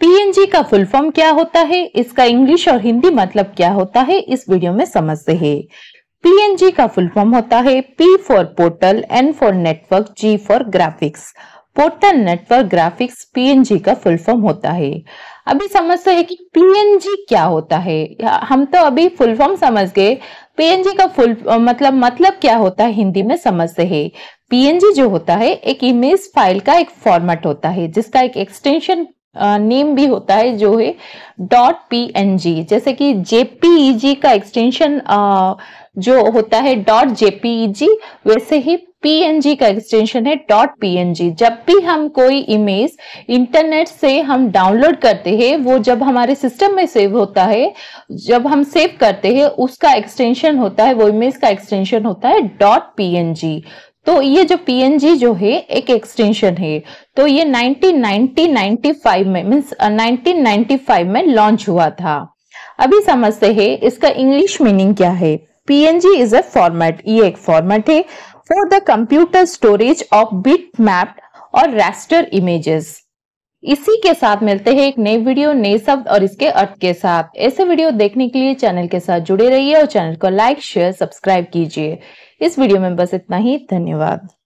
PNG का full form क्या होता है इसका इंग्लिश और हिंदी मतलब क्या होता है इस वीडियो में समझते हैं पीएनजी का फुल फॉर्म होता है P for portal N for network G for graphics portal network graphics PNG का फुल फॉर्म होता है अभी समझते हैं कि पीएनजी क्या होता है हम तो अभी फुल फॉर्म समझ गए पीएनजी का फुल मतलब मतलब क्या होता है हिंदी में समझते हैं पीएनजी जो होता है एक इमेज फाइल का एक फॉर्मेट होता है जिसका एक एक्सटेंशन नेम भी होता है जो है डॉट पी एन जी जैसे कि जेपीईजी का एक्सटेंशन जो होता है डॉट जेपीईजी वैसे ही पीएनजी का एक्सटेंशन है डॉट पी जब भी हम कोई इमेज इंटरनेट से हम डाउनलोड करते हैं वो जब हमारे सिस्टम में सेव होता है जब हम सेव करते हैं उसका एक्सटेंशन होता है वो इमेज का एक्सटेंशन होता है डॉट पी तो ये जो PNG जो है एक एक्सटेंशन है तो ये 1995 में मीन्स 1995 uh, में लॉन्च हुआ था अभी समझते हैं इसका इंग्लिश मीनिंग क्या है PNG इज अ फॉर्मेट ये एक फॉर्मेट है for the computer storage of bit mapped और रेस्टर इमेजेस इसी के साथ मिलते हैं एक नए वीडियो नए शब्द और इसके अर्थ के साथ ऐसे वीडियो देखने के लिए चैनल के साथ जुड़े रहिए और चैनल को लाइक शेयर सब्सक्राइब कीजिए इस वीडियो में बस इतना ही धन्यवाद